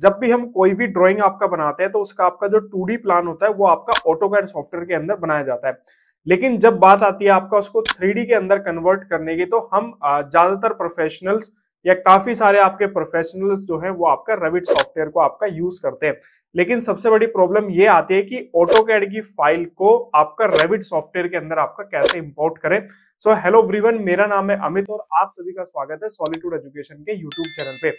जब भी हम कोई भी ड्राइंग आपका बनाते हैं तो उसका आपका जो टू प्लान होता है वो आपका ऑटोकैड सॉफ्टवेयर के अंदर बनाया जाता है लेकिन जब बात आती है आपका उसको थ्री के अंदर कन्वर्ट करने की तो हम ज्यादातर प्रोफेशनल्स या काफी सारे आपके प्रोफेशनल्स जो हैं वो आपका रविट सॉफ्टवेयर को आपका यूज करते हैं लेकिन सबसे बड़ी प्रॉब्लम ये आती है कि ऑटोकैड की फाइल को आपका रविट सॉफ्टवेयर के अंदर आपका कैसे इंपोर्ट करें सो हेलो एवरीवन मेरा नाम है अमित और आप सभी का स्वागत है सॉलिट्यूड एजुकेशन के यूट्यूब चैनल पे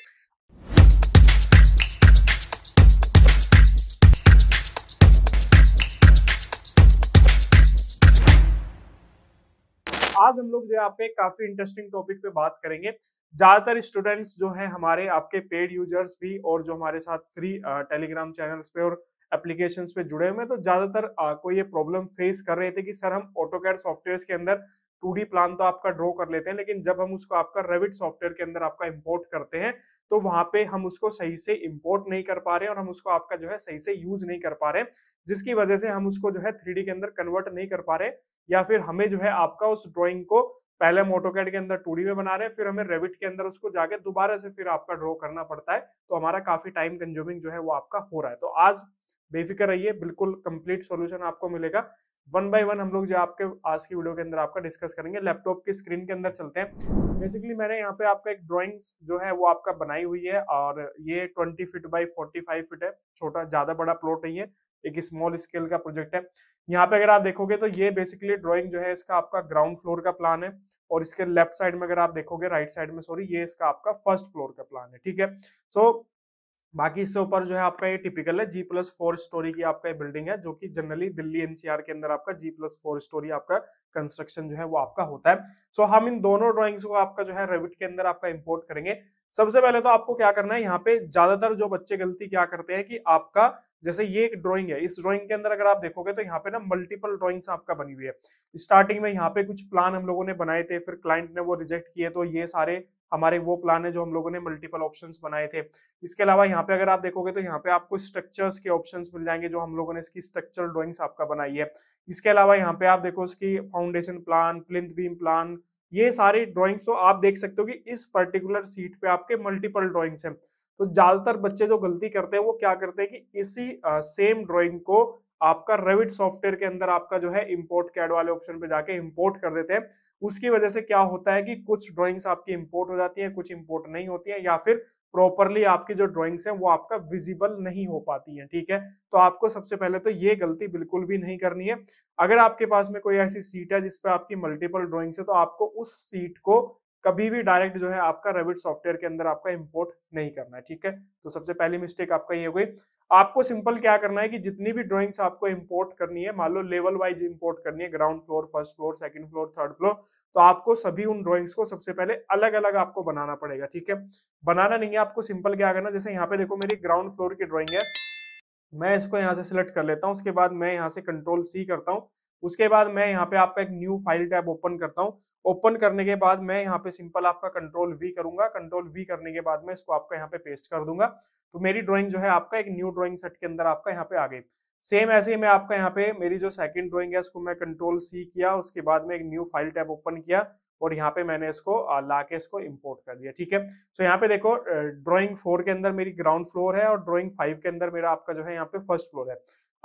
आज हम लोग जो है आपके काफी इंटरेस्टिंग टॉपिक पे बात करेंगे ज्यादातर स्टूडेंट्स जो है हमारे आपके पेड यूजर्स भी और जो हमारे साथ फ्री टेलीग्राम चैनल्स पे और एप्लीकेशंस पे जुड़े हुए हैं तो ज्यादातर कोई ये प्रॉब्लम फेस कर रहे थे कि सर हम ऑटोकैड सॉफ्टवेयर के अंदर टू प्लान तो आपका ड्रॉ कर लेते हैं लेकिन जब हम उसको आपका रेविट सॉफ्टवेयर के अंदर आपका इम्पोर्ट करते हैं तो वहां पे हम उसको सही से इम्पोर्ट नहीं कर पा रहे और हम उसको आपका जो है सही से यूज नहीं कर पा रहे जिसकी वजह से हम उसको जो है थ्री के अंदर कन्वर्ट नहीं कर पा रहे या फिर हमें जो है आपका उस ड्रॉइंग को पहले हम के अंदर टूडी में बना रहे हैं फिर हमें रेविट के अंदर उसको जाके दोबारा से फिर आपका ड्रॉ करना पड़ता है तो हमारा काफी टाइम कंज्यूमिंग जो है वो आपका हो रहा है तो आज बेफिक्र रहिए बिल्कुल कंप्लीट सॉल्यूशन आपको मिलेगा वन बाय वन हम लोग जो आपके आज की वीडियो के अंदर आपका डिस्कस करेंगे लैपटॉप की स्क्रीन के अंदर चलते हैं बेसिकली मैंने यहाँ पे आपका एक ड्राइंग जो है वो आपका बनाई हुई है और ये 20 फीट बाई 45 फीट है छोटा ज्यादा बड़ा प्लॉट नहीं है एक स्मॉल स्केल का प्रोजेक्ट है यहाँ पे अगर आप देखोगे तो ये बेसिकली ड्रॉइंग जो है इसका आपका ग्राउंड फ्लोर का प्लान है और इसके लेफ्ट साइड में अगर आप देखोगे राइट साइड में सॉरी ये इसका आपका फर्स्ट फ्लोर का प्लान है ठीक है सो so, बाकी इससे ऊपर जो है आपका ये टिपिकल है जी प्लस फोर स्टोरी की आपका ये बिल्डिंग है जो कि जनरली दिल्ली एनसीआर के अंदर आपका जी प्लस फोर स्टोरी आपका कंस्ट्रक्शन जो है वो आपका होता है सो so, हम इन दोनों ड्राइंग्स को आपका जो है रेविट के अंदर आपका इम्पोर्ट करेंगे सबसे पहले तो आपको क्या करना है यहाँ पे ज्यादातर जो बच्चे गलती क्या करते हैं कि आपका जैसे ये एक ड्रॉइंग है इस ड्रॉइंग के अंदर अगर आप देखोगे तो यहाँ पे ना मल्टीपल ड्रॉइंग्स आपका बनी हुई है स्टार्टिंग में यहाँ पे कुछ प्लान हम लोगों ने बनाए थे फिर क्लाइंट ने वो रिजेक्ट किए तो ये सारे हमारे वो प्लान है जो हम लोगों ने मल्टीपल ऑप्शन बनाए थे इसके अलावा यहाँ पे अगर आप देखोगे तो यहाँ पे आपको स्ट्रक्चर्स के ऑप्शन मिल जाएंगे जो हम लोगों ने इसकी स्ट्रक्चर ड्रॉइंग्स आपका बनाई है इसके अलावा यहाँ पे आप देखो इसकी foundation plan plinth beam plan ये सारी ड्रॉइंग्स तो आप देख सकते हो कि इस पर्टिकुलर सीट पे आपके मल्टीपल ड्रॉइंग्स हैं तो ज्यादातर बच्चे जो गलती करते हैं वो क्या करते हैं कि इसी आ, सेम ड्राइंग को आपका रेविड सॉफ्टवेयर के अंदर आपका जो है इम्पोर्ट कैड वाले ऑप्शन पे जाके इम्पोर्ट कर देते हैं उसकी वजह से क्या होता है कि कुछ ड्रॉइंग्स आपकी इम्पोर्ट हो जाती है कुछ इम्पोर्ट नहीं होती है या फिर प्रॉपरली आपकी जो ड्रॉइंग्स हैं वो आपका विजिबल नहीं हो पाती हैं ठीक है तो आपको सबसे पहले तो ये गलती बिल्कुल भी नहीं करनी है अगर आपके पास में कोई ऐसी सीट है जिसपे आपकी मल्टीपल ड्रॉइंग्स है तो आपको उस सीट को कभी भी डायरेक्ट जो है आपका रेबिट सॉफ्टवेयर के अंदर आपका इंपोर्ट नहीं करना है ठीक है तो सबसे पहली मिस्टेक आपका ये हो गई आपको सिंपल क्या करना है कि जितनी भी ड्रॉइंग्स आपको इंपोर्ट करनी है मान लो लेवल वाइज इंपोर्ट करनी है ground floor first floor second floor third floor तो आपको सभी उन ड्रॉइंग्स को सबसे पहले अलग अलग आपको बनाना पड़ेगा ठीक है बनाना नहीं है आपको सिंपल क्या करना जैसे यहाँ पे देखो मेरी ग्राउंड फ्लोर की ड्रॉइंग है मैं इसको यहाँ से सिलेक्ट कर लेता हूँ उसके बाद मैं यहाँ से कंट्रोल सी करता हूँ उसके बाद मैं यहाँ पे आपका एक न्यू फाइल टैब ओपन करता हूँ ओपन करने के बाद मैं यहाँ पे सिंपल आपका कंट्रोल वी करूंगा कंट्रोल वी करने के बाद मैं इसको आपका यहाँ पे पेस्ट कर दूंगा तो मेरी ड्रॉइंग जो है आपका एक न्यू ड्रॉइंग सेट के अंदर आपका यहाँ पे आ गई सेम ऐसे ही मैं आपका यहाँ पे मेरी जो सेकंड ड्राइंग है उसको मैं कंट्रोल सी किया उसके बाद में एक न्यू फाइल टैब ओपन किया और यहाँ पे मैंने इसको ला के इसको इम्पोर्ट कर दिया ठीक है सो यहाँ पे देखो ड्राइंग फोर के अंदर मेरी ग्राउंड फ्लोर है और ड्राइंग फाइव के अंदर मेरा आपका जो है यहाँ पे फर्स्ट फ्लोर है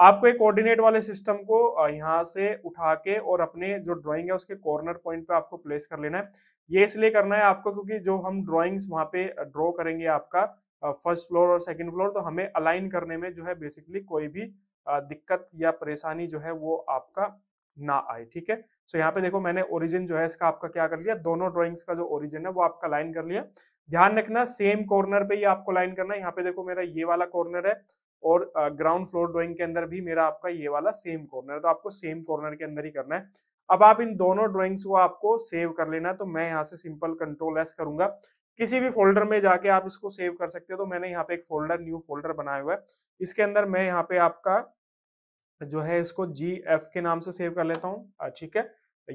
आपको एक कोऑर्डिनेट वाले सिस्टम को यहाँ से उठा के और अपने जो ड्राइंग है उसके कॉर्नर पॉइंट पे आपको प्लेस कर लेना है ये इसलिए करना है आपको क्योंकि जो हम ड्राइंग्स वहां पे ड्रॉ करेंगे आपका फर्स्ट फ्लोर और सेकंड फ्लोर तो हमें अलाइन करने में जो है बेसिकली कोई भी दिक्कत या परेशानी जो है वो आपका ना आए ठीक है सो यहाँ पे देखो मैंने ओरिजिन जो है इसका आपका क्या कर लिया दोनों ड्रॉइंग्स का जो ओरिजिन है वो आपका लाइन कर लिया ध्यान रखना सेम कॉर्नर पे ही आपको लाइन करना है यहाँ पे देखो मेरा ये वाला कॉर्नर है और ग्राउंड फ्लोर ड्राइंग के अंदर भी मेरा आपका ये वाला सेम कॉर्नर तो आपको सेम कॉर्नर के अंदर ही करना है अब आप इन दोनों ड्राइंग्स को आपको सेव कर लेना तो मैं यहाँ से सिंपल कंट्रोल एस करूंगा किसी भी फोल्डर में जाके आप इसको सेव कर सकते हो तो मैंने यहाँ पे एक फोल्डर न्यू फोल्डर बनाया हुआ है इसके अंदर मैं यहाँ पे आपका जो है इसको जी एफ के नाम से सेव कर लेता हूँ ठीक है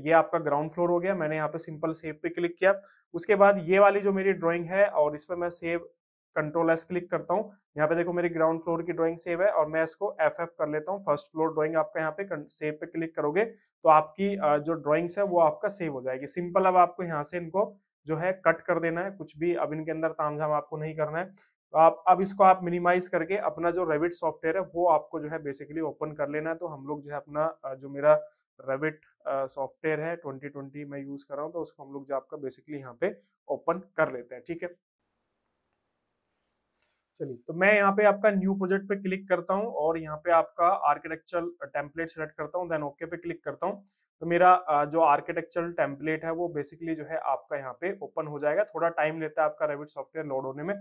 ये आपका ग्राउंड फ्लोर हो गया मैंने यहाँ पे सिंपल सेव पे क्लिक किया उसके बाद ये वाली जो मेरी ड्राइंग है और इसमें मैं सेव कंट्रोल एस क्लिक करता हूँ यहाँ पे देखो मेरी ग्राउंड फ्लोर की ड्राइंग सेव है और मैं इसको एफ एफ कर लेता हूँ फर्स्ट फ्लोर ड्राइंग आपका यहाँ पे सेव पे क्लिक करोगे तो आपकी जो ड्राइंग्स है वो आपका सेव हो जाएगी सिंपल अब आपको यहाँ से इनको जो है कट कर देना है कुछ भी अब इनके अंदर झाम आपको नहीं करना है तो आप अब इसको आप मिनिमाइज करके अपना जो रेविट सॉफ्टवेयर है वो आपको जो है बेसिकली ओपन कर लेना है तो हम लोग जो है अपना जो मेरा रेविट सॉफ्टवेयर है 2020 मैं यूज़ कर रहा हूँ तो उसको हम लोग जो आपका बेसिकली यहाँ पे ओपन कर लेते हैं ठीक है चलिए तो मैं यहाँ पे आपका न्यू प्रोजेक्ट पे क्लिक करता हूँ और यहाँ पे आपका आर्किटेक्चर टेम्पलेट सेलेक्ट करता हूँ देन ओके पे क्लिक करता हूँ तो मेरा जो आर्किटेक्चर टेम्पलेट है वो बेसिकली जो है आपका यहाँ पे ओपन हो जाएगा थोड़ा टाइम लेता है आपका रेविड सॉफ्टवेयर लोड होने में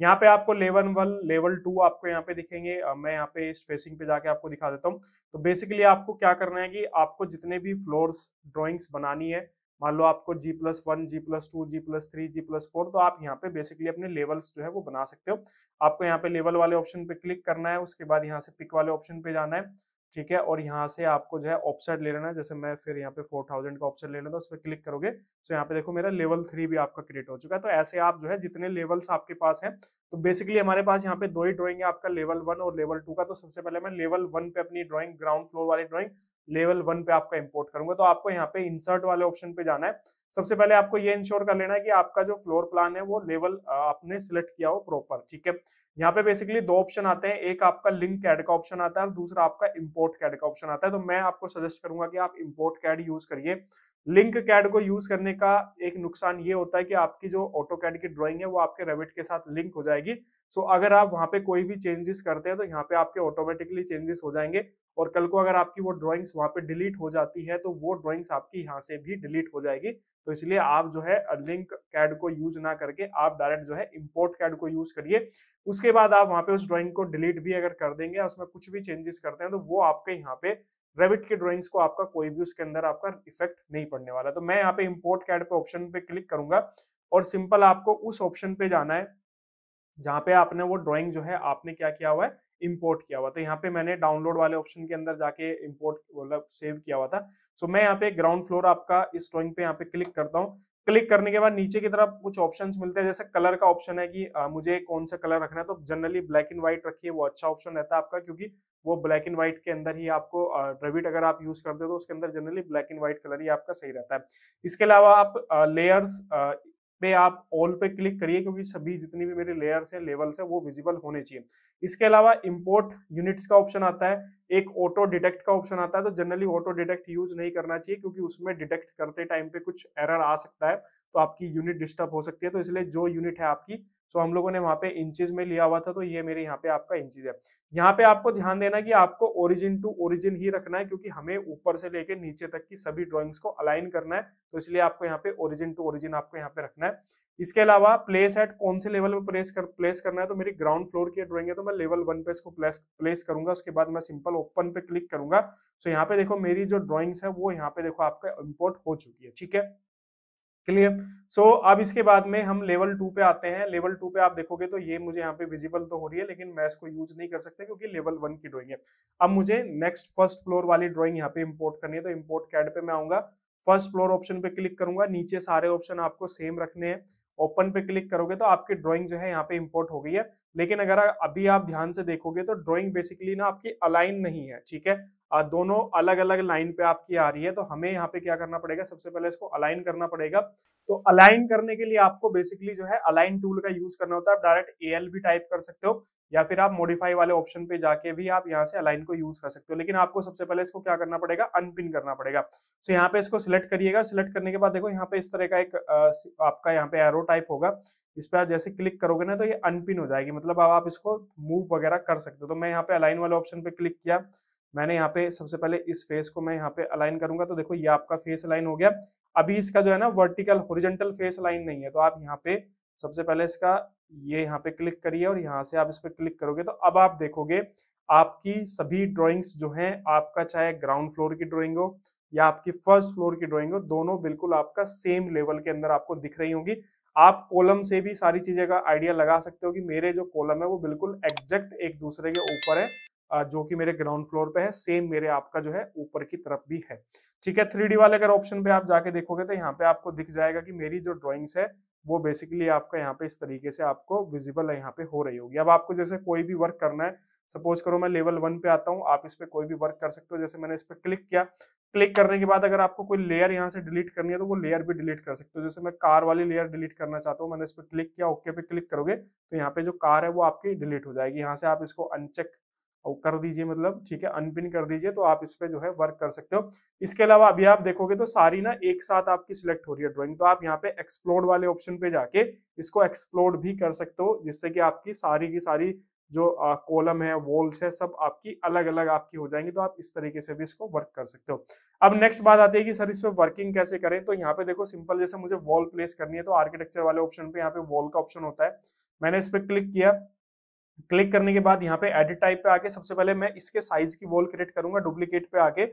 यहाँ पे आपको लेवल वन लेवल टू आपको यहाँ पे दिखेंगे मैं यहाँ पे इस फेसिंग पे जाके आपको दिखा देता हूँ तो बेसिकली आपको क्या करना है कि आपको जितने भी फ्लोर्स ड्रॉइंग्स बनानी है मान लो आपको G plus one G plus two G plus three G plus four तो आप यहाँ पे बेसिकली अपने लेवल्स जो है वो बना सकते हो आपको यहाँ पे लेवल वाले ऑप्शन पे क्लिक करना है उसके बाद यहाँ से पिक वाले ऑप्शन पे जाना है ठीक है और यहाँ से आपको जो है ऑप्शन ले लेना है जैसे मैं फिर यहाँ पे फोर थाउजेंड का ऑप्शन ले लेना उस पर क्लिक करोगे तो यहाँ पे देखो मेरा लेवल थ्री भी आपका क्रिएट हो चुका है तो ऐसे आप जो है जितने लेवल्स आपके पास हैं तो बेसिकली हमारे पास यहाँ पे दो ही ड्रॉइंग है आपका लेवल वन और लेवल टू का तो सबसे पहले मैं लेवल वन पे अपनी ड्रॉइंग ग्राउंड फ्लोर वाली ड्रॉइंग लेवल वन पे आपका इंपोर्ट करूंगा तो आपको यहाँ पे इंसर्ट वाले ऑप्शन पे जाना है सबसे पहले आपको ये इंश्योर कर लेना है कि आपका जो फ्लोर प्लान है वो लेवल आपने सिलेक्ट किया हो प्रॉपर ठीक है यहाँ पे बेसिकली दो ऑप्शन आते हैं एक आपका लिंक कैड का ऑप्शन आता है और दूसरा आपका इम्पोर्ट कैड का ऑप्शन आता है तो मैं आपको सजेस्ट करूंगा कि आप इम्पोर्ट कैड यूज करिए लिंक कैड को यूज करने का एक नुकसान ये होता है कि आपकी जो ऑटो कैड की ड्राइंग है वो आपके रेबिट के साथ लिंक हो जाएगी सो so, अगर आप वहां पे कोई भी चेंजेस करते हैं तो यहाँ पे आपके ऑटोमेटिकली चेंजेस हो जाएंगे और कल को अगर आपकी वो ड्राइंग्स वहां पे डिलीट हो जाती है तो वो ड्राइंग्स आपकी यहाँ से भी डिलीट हो जाएगी तो इसलिए आप जो है लिंक कैड को यूज ना करके आप डायरेक्ट जो है इम्पोर्ट कैड को यूज करिए उसके बाद आप वहाँ पे उस ड्रॉइंग को डिलीट भी अगर कर देंगे उसमें कुछ भी चेंजेस करते हैं तो वो आपके यहाँ पे रेविट के ड्रॉइंग्स को आपका कोई भी उसके अंदर आपका इफेक्ट नहीं पड़ने वाला तो मैं यहाँ पे इम्पोर्ट कैड पे ऑप्शन पे क्लिक करूंगा और सिंपल आपको उस ऑप्शन पे जाना है जहाँ पे आपने वो ड्रॉइंग जो है आपने क्या किया हुआ है इम्पोर्ट किया हुआ तो यहाँ पे मैंने डाउनलोड वाले ऑप्शन के अंदर जाके इम्पोर्ट मतलब सेव किया हुआ था सो मैं यहाँ पे ग्राउंड फ्लोर आपका इस ड्रॉइंग पे यहाँ पे क्लिक करता हूँ क्लिक करने के बाद नीचे की तरफ कुछ ऑप्शन मिलते हैं जैसे कलर का ऑप्शन है कि आ, मुझे कौन सा कलर रखना है तो जनरली ब्लैक एंड व्हाइट रखिए वो अच्छा ऑप्शन रहता है आपका क्योंकि वो ब्लैक एंड व्हाइट के अंदर ही आपको ड्रेविट अगर आप यूज करते हो तो उसके अंदर generally black and white colour ही आपका सही रहता है इसके अलावा आप लेयर्स पे आप ऑल पे क्लिक करिए क्योंकि सभी जितनी भी मेरे लेयर्स हैं लेवल्स हैं वो विजिबल होने चाहिए इसके अलावा इंपोर्ट यूनिट्स का ऑप्शन आता है एक ऑटो डिटेक्ट का ऑप्शन आता है तो जनरली ऑटो डिटेक्ट यूज नहीं करना चाहिए क्योंकि उसमें डिटेक्ट करते टाइम पे कुछ एरर आ सकता है तो आपकी यूनिट डिस्टर्ब हो सकती है तो इसलिए जो यूनिट है आपकी सो हम लोगों ने वहां पे इंचेज में लिया हुआ था तो ये मेरे यहाँ पे आपका इंचेज है यहाँ पे आपको ध्यान देना कि आपको ओरिजिन टू ओरिजिन ही रखना है क्योंकि हमें ऊपर से लेके नीचे तक की सभी ड्रॉइंग्स को अलाइन करना है तो इसलिए आपको यहाँ पे ओरिजिन टू ओरिजिन आपको यहाँ पे रखना है इसके अलावा प्लेस एट कौन से लेवल पे प्लेस कर प्लेस करना है तो मेरी ग्राउंड फ्लोर की ड्रॉइंग है तो मैं लेवल वन पे इसको प्लेस प्लेस करूंगा उसके बाद मैं सिंपल ओपन पे क्लिक करूंगा सो यहाँ पे देखो मेरी जो ड्रॉइंग्स है वो यहाँ पे देखो आपका इम्पोर्ट हो चुकी है ठीक है क्लियर सो so, अब इसके बाद में हम लेवल टू पे आते हैं लेवल टू पे आप देखोगे तो ये मुझे यहाँ पे विजिबल तो हो रही है लेकिन मैं इसको यूज नहीं कर सकते क्योंकि लेवल वन की ड्रॉइंग है अब मुझे नेक्स्ट फर्स्ट फ्लोर वाली ड्रॉइंग यहाँ पे इम्पोर्ट करनी है तो इम्पोर्ट कैड पे मैं आऊंगा फर्स्ट फ्लोर ऑप्शन पे क्लिक करूंगा नीचे सारे ऑप्शन आपको सेम रखने हैं ओपन पे क्लिक करोगे तो आपकी ड्रॉइंग जो है यहाँ पे इम्पोर्ट हो गई है लेकिन अगर अभी आप ध्यान से देखोगे तो ड्रॉइंग बेसिकली ना आपकी अलाइन नहीं है ठीक है दोनों अलग अलग लाइन पे आपकी आ रही है तो हमें यहाँ पे क्या करना पड़ेगा सबसे पहले इसको अलाइन करना पड़ेगा तो अलाइन करने के लिए आपको बेसिकली जो है अलाइन टूल का यूज करना होता है आप डायरेक्ट ए भी टाइप कर सकते हो या फिर आप मॉडिफाई वाले ऑप्शन पे जाके भी आप यहाँ से अलाइन को यूज कर सकते हो लेकिन आपको सबसे पहले इसको क्या करना पड़ेगा अनपिन करना पड़ेगा तो यहाँ पे इसको सिलेक्ट करिएगा सिलेक्ट करने के बाद देखो यहाँ पे इस तरह का एक आपका यहाँ पे एरो टाइप होगा इस पर आप जैसे क्लिक करोगे ना तो ये अनपिन हो जाएगी मतलब अब आप इसको मूव वगैरह कर सकते हो तो मैं यहाँ पे अलाइन वाले ऑप्शन पे क्लिक किया मैंने यहाँ पे सबसे पहले इस फेस को मैं यहाँ पे अलाइन करूंगा तो देखो ये आपका फेस अलाइन हो गया अभी इसका जो है ना वर्टिकल होरिजेंटल फेस अलाइन नहीं है तो आप यहाँ पे सबसे पहले इसका ये यहाँ पे क्लिक करिए और यहाँ से आप इस पर क्लिक करोगे तो अब आप देखोगे आपकी सभी ड्रॉइंग्स जो हैं आपका चाहे ग्राउंड फ्लोर की ड्रॉइंग हो या आपकी फर्स्ट फ्लोर की ड्रॉइंग हो दोनों बिल्कुल आपका सेम लेवल के अंदर आपको दिख रही होंगी आप कॉलम से भी सारी चीजें का आइडिया लगा सकते हो कि मेरे जो कॉलम है वो बिल्कुल एग्जैक्ट एक दूसरे के ऊपर है जो कि मेरे ग्राउंड फ्लोर पे है सेम मेरे आपका जो है ऊपर की तरफ भी है ठीक है थ्री वाले अगर ऑप्शन पे आप जाके देखोगे तो यहाँ पे आपको दिख जाएगा कि मेरी जो ड्रॉइंग्स है वो बेसिकली आपका यहाँ पे इस तरीके से आपको विजिबल यहाँ पे हो रही होगी अब आपको जैसे कोई भी वर्क करना है सपोज करो मैं लेवल वन पे आता हूँ आप इस पर कोई भी वर्क कर सकते हो जैसे मैंने इस पर क्लिक किया क्लिक करने के बाद अगर आपको कोई लेयर यहाँ से डिलीट करनी है तो वो लेयर भी डिलीट कर सकते हो जैसे मैं कार वाली लेयर डिलीट करना चाहता हूँ मैंने इस पर क्लिक किया ओके पे क्लिक करोगे तो यहाँ पे जो कार है वो आपकी डिलीट हो जाएगी यहाँ से आप इसको अनचेक और कर दीजिए मतलब ठीक है अनपिन कर दीजिए तो आप इस पर जो है वर्क कर सकते हो इसके अलावा अभी आप देखोगे तो सारी ना एक साथ आपकी सिलेक्ट हो रही है ड्राइंग तो आप यहाँ पे एक्सप्लोर वाले ऑप्शन पे जाके इसको एक्सप्लोर भी कर सकते हो जिससे कि आपकी सारी की सारी जो कॉलम है वॉल्स है सब आपकी अलग अलग आपकी हो जाएंगी तो आप इस तरीके से भी इसको वर्क कर सकते हो अब नेक्स्ट बात आती है कि सर इस पर वर्किंग कैसे करें तो यहाँ पे देखो सिंपल जैसे मुझे वॉल प्लेस करनी है तो आर्किटेक्चर वाले ऑप्शन पे यहाँ पे वॉल का ऑप्शन होता है मैंने इस पर क्लिक किया क्लिक करने के बाद यहाँ पे एडिट टाइप पे आके सबसे पहले मैं इसके साइज की वॉल क्रिएट करूंगा डुप्लीकेट पे आके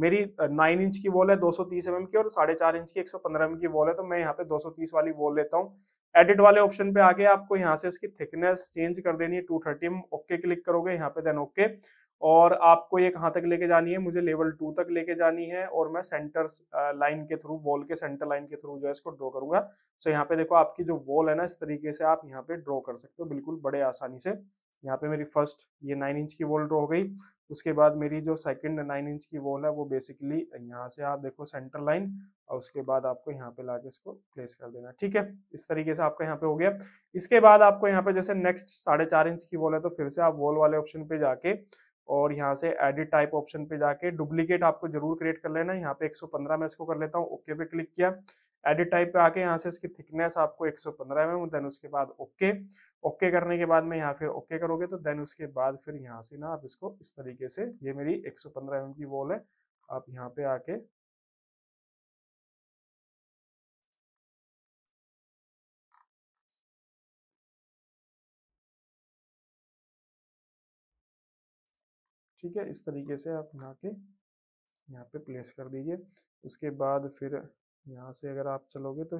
मेरी नाइन इंच की वॉल है 230 सौ mm की और साढ़े चार इंच की 115 mm की वॉल है तो मैं यहाँ पे 230 वाली वॉल लेता हूँ एडिट वाले ऑप्शन पे आके आपको यहाँ से इसकी थिकनेस चेंज कर देनी है two thirty M okay click करोगे यहाँ पे देन ओके okay. और आपको ये कहाँ तक लेके जानी है मुझे लेवल टू तक लेके जानी है और मैं सेंटर लाइन के थ्रू वॉल के सेंटर लाइन के थ्रू जो है इसको ड्रॉ करूंगा सो यहाँ पे देखो आपकी जो वॉल है ना इस तरीके से आप यहाँ पे ड्रॉ कर सकते हो बिल्कुल बड़े आसानी से यहाँ पे मेरी फर्स्ट ये नाइन इंच की वॉल ड्रॉ हो गई उसके बाद मेरी जो सेकंड नाइन इंच की वॉल है वो बेसिकली यहाँ से आप देखो सेंटर लाइन और उसके बाद आपको यहाँ पे लाके इसको प्लेस कर देना ठीक है इस तरीके से आपका यहाँ पे हो गया इसके बाद आपको यहाँ पे जैसे नेक्स्ट साढ़े चार इंच की वॉल है तो फिर से आप वॉल वाले ऑप्शन पे जाके और यहाँ से एडिट टाइप ऑप्शन पे जाके डुप्लीकेट आपको जरूर क्रिएट कर लेना यहाँ पे 115 में इसको कर लेता हूँ ओके पे क्लिक किया एडिट टाइप पे आके यहाँ से इसकी थिकनेस आपको 115 में देन उसके बाद ओके ओके करने के बाद में यहाँ फिर ओके करोगे तो देन उसके बाद फिर यहाँ से ना आप इसको इस तरीके से ये मेरी एक सौ की वॉल है आप यहाँ पे आके ठीक है इस तरीके से आप यहाँ के यहाँ पे प्लेस कर दीजिए उसके बाद फिर यहाँ से अगर आप चलोगे तो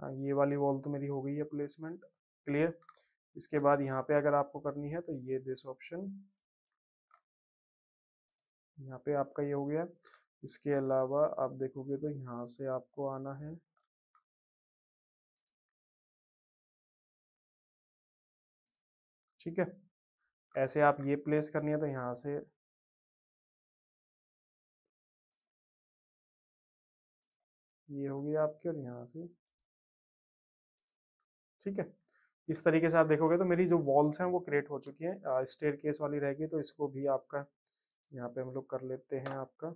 हाँ ये वाली वॉल तो मेरी हो गई है प्लेसमेंट क्लियर इसके बाद यहाँ पे अगर आपको करनी है तो ये दिस ऑप्शन यहाँ पे आपका ये हो गया इसके अलावा आप देखोगे तो यहाँ से आपको आना है ठीक है ऐसे आप ये प्लेस करनी है तो यहाँ से ये होगी आपकी और यहाँ से ठीक है इस तरीके से आप देखोगे तो मेरी जो वॉल्स हैं वो क्रिएट हो चुकी हैं स्टेयर केस वाली रहेगी तो इसको भी आपका यहाँ पे हम लोग कर लेते हैं आपका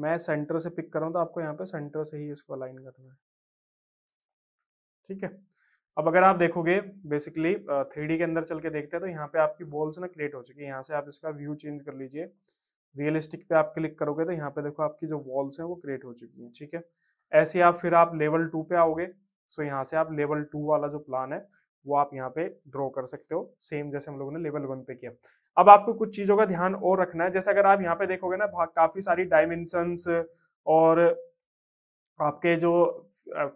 मैं सेंटर से पिक कर रहा हूँ तो आपको यहाँ पे सेंटर से ही इसको अलाइन करना है ठीक है अब अगर आप देखोगे बेसिकली थ्री के अंदर चल के देखते हैं तो यहाँ पे आपकी बॉल्स ना क्रिएट हो चुकी है यहाँ से आप इसका व्यू चेंज कर लीजिए रियलिस्टिक पे आप क्लिक करोगे तो यहाँ पे देखो आपकी जो वॉल्स हैं वो क्रिएट हो चुकी हैं ठीक है ऐसे आप फिर आप लेवल टू पे आओगे सो यहाँ से आप लेवल टू वाला जो प्लान है वो आप यहाँ पे ड्रॉ कर सकते हो सेम जैसे हम लोगों ने लेवल वन पे किया अब आपको कुछ चीज़ों का ध्यान और रखना है जैसे अगर आप यहाँ पे देखोगे ना काफ़ी सारी डायमेंशन और आपके जो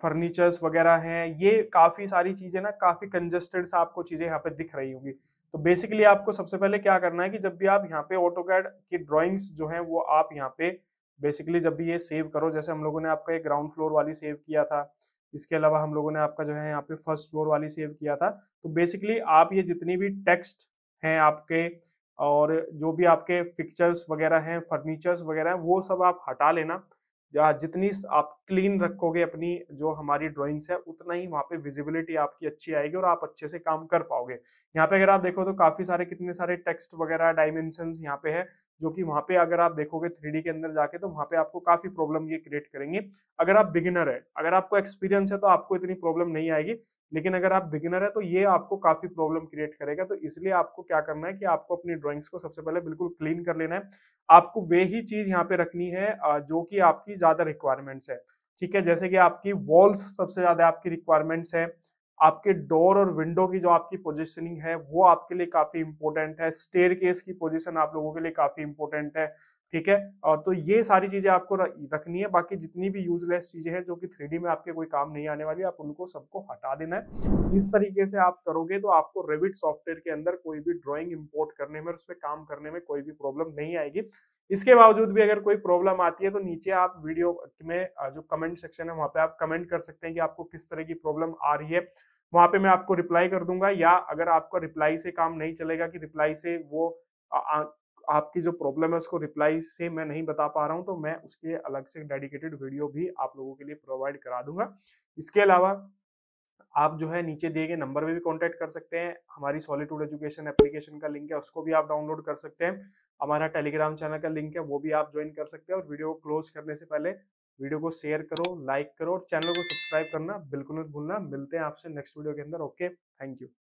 फर्नीचर्स वगैरह हैं ये काफ़ी सारी चीज़ें ना काफ़ी कंजस्टेड सा आपको चीज़ें यहाँ पे दिख रही होंगी तो बेसिकली आपको सबसे पहले क्या करना है कि जब भी आप यहाँ पे ऑटो कैड की ड्राइंग्स जो हैं वो आप यहाँ पे बेसिकली जब भी ये सेव करो जैसे हम लोगों ने आपका एक ग्राउंड फ्लोर वाली सेव किया था इसके अलावा हम लोगों ने आपका जो है यहाँ पे फर्स्ट फ्लोर वाली सेव किया था तो बेसिकली आप ये जितनी भी टेक्स्ट हैं आपके और जो भी आपके फिक्चर्स वगैरह हैं फर्नीचर्स वगैरह हैं वो सब आप हटा लेना जितनी आप क्लीन रखोगे अपनी जो हमारी ड्राइंग्स है उतना ही वहाँ पे विजिबिलिटी आपकी अच्छी आएगी और आप अच्छे से काम कर पाओगे यहाँ पे अगर आप देखो तो काफी सारे कितने सारे टेक्स्ट वगैरह डायमेंशन यहाँ पे है जो कि वहां पे अगर आप देखोगे थ्री के अंदर जाके तो वहां पे आपको काफी प्रॉब्लम ये क्रिएट करेंगे अगर आप बिगिनर है अगर आपको एक्सपीरियंस है तो आपको इतनी प्रॉब्लम नहीं आएगी लेकिन अगर आप बिगिनर है तो ये आपको काफी प्रॉब्लम क्रिएट करेगा तो इसलिए आपको क्या करना है कि आपको अपनी ड्राइंग्स को सबसे पहले बिल्कुल क्लीन कर लेना है आपको वे ही चीज यहाँ पे रखनी है जो कि आपकी ज्यादा रिक्वायरमेंट्स है ठीक है जैसे कि आपकी वॉल्स सबसे ज्यादा आपकी रिक्वायरमेंट्स है आपके डोर और विंडो की जो आपकी पोजिशनिंग है वो आपके लिए काफी इंपॉर्टेंट है स्टेयर केस की पोजिशन आप लोगों के लिए काफी इंपॉर्टेंट है ठीक है और तो ये सारी चीजें आपको रखनी है बाकी जितनी भी यूजलेस चीजें हैं जो कि थ्री में आपके कोई काम नहीं आने वाली आप उनको सबको हटा देना है इस तरीके से आप करोगे तो आपको रेविट सॉफ्टवेयर के अंदर कोई भी ड्राइंग इंपोर्ट करने में उस पर काम करने में कोई भी प्रॉब्लम नहीं आएगी इसके बावजूद भी अगर कोई प्रॉब्लम आती है तो नीचे आप वीडियो में जो कमेंट सेक्शन है वहां पर आप कमेंट कर सकते हैं कि आपको किस तरह की प्रॉब्लम आ रही है वहां पर मैं आपको रिप्लाई कर दूंगा या अगर आपका रिप्लाई से काम नहीं चलेगा कि रिप्लाई से वो आपकी जो प्रॉब्लम है उसको रिप्लाई से मैं नहीं बता पा रहा हूँ तो मैं उसके अलग से डेडिकेटेड वीडियो भी आप लोगों के लिए प्रोवाइड करा दूंगा इसके अलावा आप जो है नीचे दिए गए नंबर पे भी कांटेक्ट कर सकते हैं हमारी सॉलिटूड एजुकेशन एप्लीकेशन का लिंक है उसको भी आप डाउनलोड कर सकते हैं हमारा टेलीग्राम चैनल का लिंक है वो भी आप ज्वाइन कर सकते हैं और वीडियो को क्लोज करने से पहले वीडियो को शेयर करो लाइक करो और चैनल को सब्सक्राइब करना बिल्कुल मत भूलना मिलते हैं आपसे नेक्स्ट वीडियो के अंदर ओके थैंक यू